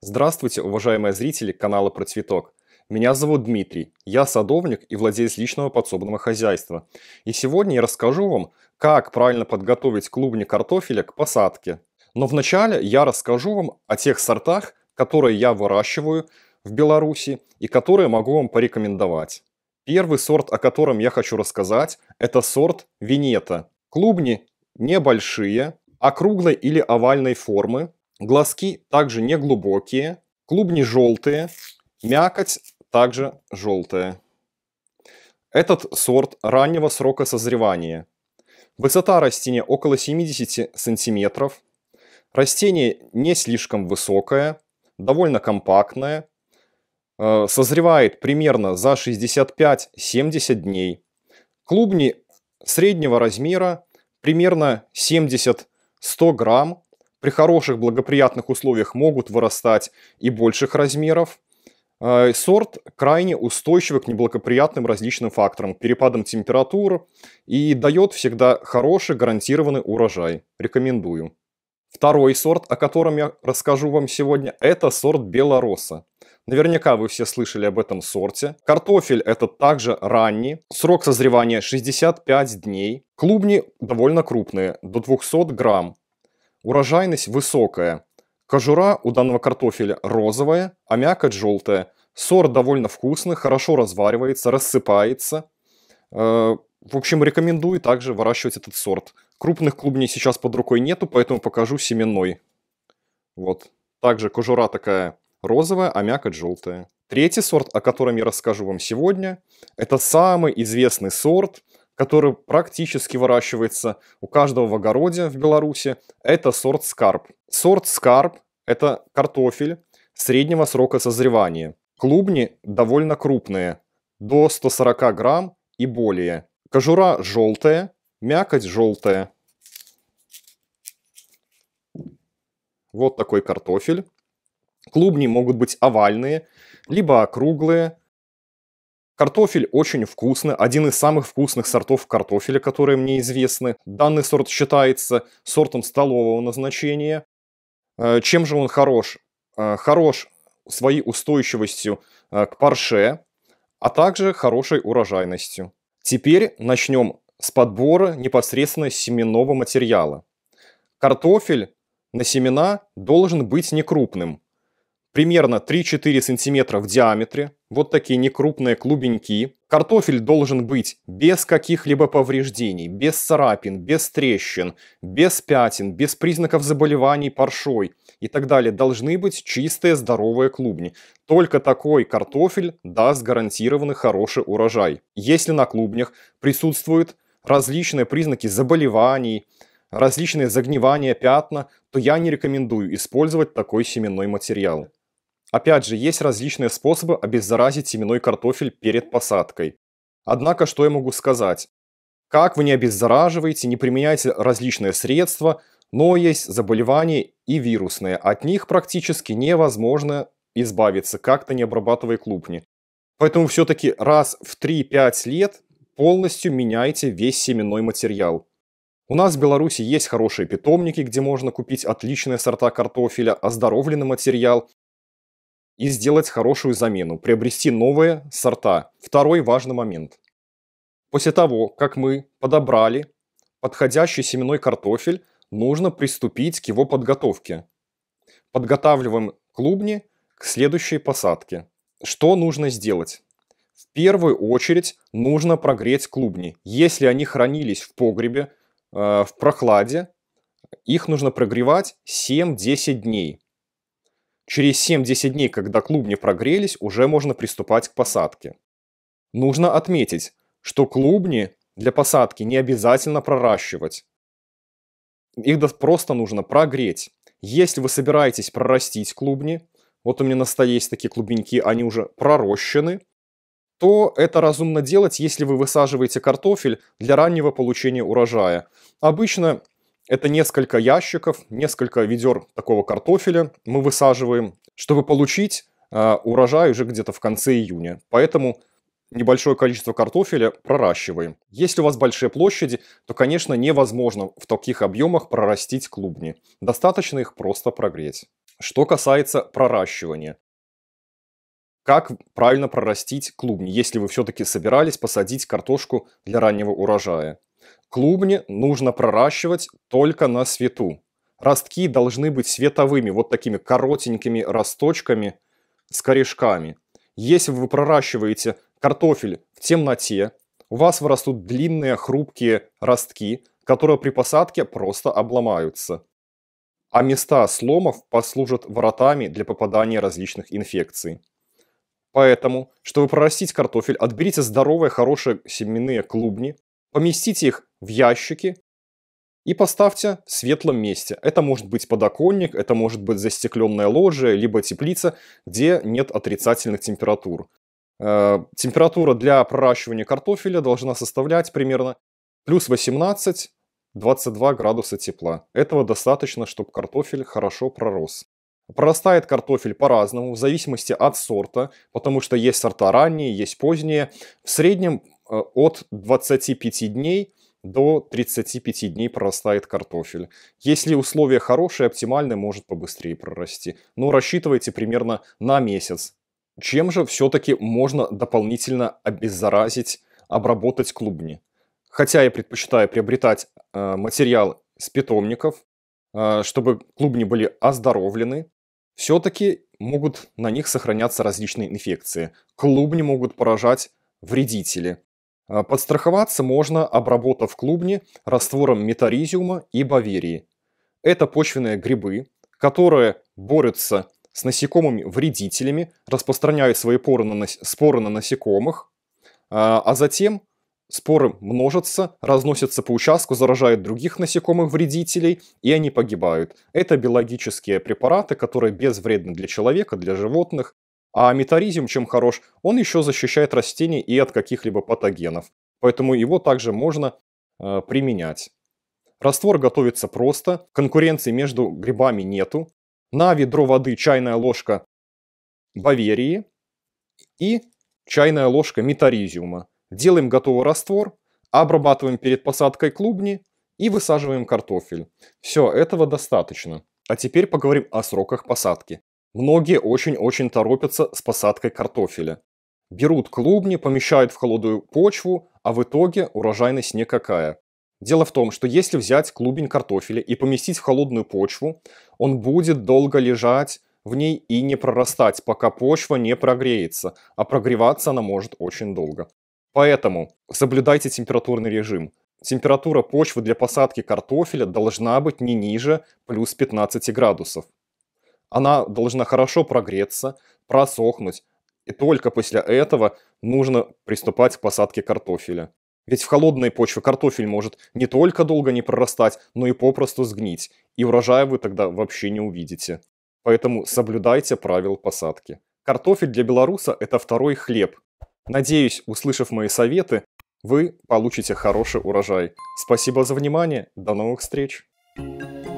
Здравствуйте, уважаемые зрители канала Про Цветок. Меня зовут Дмитрий, я садовник и владелец личного подсобного хозяйства. И сегодня я расскажу вам, как правильно подготовить клубни картофеля к посадке. Но вначале я расскажу вам о тех сортах, которые я выращиваю в Беларуси и которые могу вам порекомендовать. Первый сорт, о котором я хочу рассказать, это сорт Винета. Клубни небольшие, округлой или овальной формы. Глазки также не глубокие, Клубни желтые. Мякоть также желтая. Этот сорт раннего срока созревания. Высота растения около 70 сантиметров. Растение не слишком высокое, довольно компактное. Э, созревает примерно за 65-70 дней. Клубни среднего размера, примерно 70-100 грамм, при хороших благоприятных условиях могут вырастать и больших размеров. Э, сорт крайне устойчивый к неблагоприятным различным факторам, перепадам температур и дает всегда хороший гарантированный урожай. Рекомендую. Второй сорт, о котором я расскажу вам сегодня, это сорт Белороса. Наверняка вы все слышали об этом сорте. Картофель это также ранний. Срок созревания 65 дней. Клубни довольно крупные, до 200 грамм. Урожайность высокая. Кожура у данного картофеля розовая, а мякоть желтая. Сорт довольно вкусный, хорошо разваривается, рассыпается. Э, в общем, рекомендую также выращивать этот сорт. Крупных клубней сейчас под рукой нету, поэтому покажу семенной. Вот. Также кожура такая розовая, а мякоть желтая. Третий сорт, о котором я расскажу вам сегодня, это самый известный сорт, который практически выращивается у каждого в огороде в Беларуси, это сорт скарб. Сорт скарб – это картофель среднего срока созревания. Клубни довольно крупные, до 140 грамм и более. Кожура желтая, мякоть желтая. Вот такой картофель. Клубни могут быть овальные, либо круглые. Картофель очень вкусный, один из самых вкусных сортов картофеля, которые мне известны. Данный сорт считается сортом столового назначения. Э, чем же он хорош? Э, хорош своей устойчивостью э, к парше, а также хорошей урожайностью. Теперь начнем с подбора непосредственно семенного материала. Картофель на семена должен быть некрупным примерно 3-4 сантиметра в диаметре, вот такие некрупные клубеньки. Картофель должен быть без каких-либо повреждений, без царапин, без трещин, без пятен, без признаков заболеваний паршой и так далее. Должны быть чистые здоровые клубни. Только такой картофель даст гарантированный хороший урожай. Если на клубнях присутствуют различные признаки заболеваний, различные загнивания, пятна, то я не рекомендую использовать такой семенной материал. Опять же, есть различные способы обеззаразить семенной картофель перед посадкой. Однако, что я могу сказать? Как вы не обеззараживаете, не применяете различные средства, но есть заболевания и вирусные. От них практически невозможно избавиться, как-то не обрабатывая клубни. Поэтому все-таки раз в 3-5 лет полностью меняйте весь семенной материал. У нас в Беларуси есть хорошие питомники, где можно купить отличные сорта картофеля, оздоровленный материал, и сделать хорошую замену, приобрести новые сорта. Второй важный момент. После того, как мы подобрали подходящий семенной картофель, нужно приступить к его подготовке. Подготавливаем клубни к следующей посадке. Что нужно сделать? В первую очередь нужно прогреть клубни. Если они хранились в погребе, э, в прохладе, их нужно прогревать 7-10 дней. Через 7-10 дней, когда клубни прогрелись, уже можно приступать к посадке. Нужно отметить, что клубни для посадки не обязательно проращивать. Их просто нужно прогреть. Если вы собираетесь прорастить клубни, вот у меня на столе есть такие клубеньки, они уже пророщены, то это разумно делать, если вы высаживаете картофель для раннего получения урожая. Обычно это несколько ящиков, несколько ведер такого картофеля мы высаживаем, чтобы получить э, урожай уже где-то в конце июня. Поэтому небольшое количество картофеля проращиваем. Если у вас большие площади, то, конечно, невозможно в таких объемах прорастить клубни. Достаточно их просто прогреть. Что касается проращивания. Как правильно прорастить клубни, если вы все-таки собирались посадить картошку для раннего урожая? клубни нужно проращивать только на свету. Ростки должны быть световыми, вот такими коротенькими росточками с корешками. Если вы проращиваете картофель в темноте, у вас вырастут длинные хрупкие ростки, которые при посадке просто обломаются. А места сломов послужат воротами для попадания различных инфекций. Поэтому, чтобы прорастить картофель, отберите здоровые, хорошие семенные клубни, поместите их в ящики и поставьте в светлом месте. Это может быть подоконник, это может быть застекленная ложе либо теплица, где нет отрицательных температур. Э, температура для проращивания картофеля должна составлять примерно плюс 18-22 градуса тепла. Этого достаточно, чтобы картофель хорошо пророс. Прорастает картофель по-разному, в зависимости от сорта, потому что есть сорта ранние, есть поздние. В среднем э, от 25 дней до 35 дней прорастает картофель. Если условия хорошие, оптимальные, может побыстрее прорасти. Но рассчитывайте примерно на месяц. Чем же все-таки можно дополнительно обеззаразить, обработать клубни? Хотя я предпочитаю приобретать э, материал с питомников, э, чтобы клубни были оздоровлены, все-таки могут на них сохраняться различные инфекции. Клубни могут поражать вредители. А подстраховаться можно, обработав клубни раствором метаризиума и баверии. Это почвенные грибы, которые борются с насекомыми-вредителями, распространяют свои поры на, споры на насекомых, а, а затем споры множатся, разносятся по участку, заражают других насекомых-вредителей, и они погибают. Это биологические препараты, которые безвредны для человека, для животных, а метаризм чем хорош? Он еще защищает растения и от каких-либо патогенов. Поэтому его также можно э, применять. Раствор готовится просто, конкуренции между грибами нету. На ведро воды чайная ложка Баверии и чайная ложка метаризиума. Делаем готовый раствор, обрабатываем перед посадкой клубни и высаживаем картофель. Все, этого достаточно. А теперь поговорим о сроках посадки. Многие очень-очень торопятся с посадкой картофеля. Берут клубни, помещают в холодную почву, а в итоге урожайность никакая. Дело в том, что если взять клубень картофеля и поместить в холодную почву, он будет долго лежать в ней и не прорастать, пока почва не прогреется, а прогреваться она может очень долго. Поэтому соблюдайте температурный режим. Температура почвы для посадки картофеля должна быть не ниже плюс 15 градусов. Она должна хорошо прогреться, просохнуть, и только после этого нужно приступать к посадке картофеля. Ведь в холодной почве картофель может не только долго не прорастать, но и попросту сгнить, и урожая вы тогда вообще не увидите. Поэтому соблюдайте правила посадки. Картофель для белоруса – это второй хлеб. Надеюсь, услышав мои советы, вы получите хороший урожай. Спасибо за внимание, до новых встреч! Thank you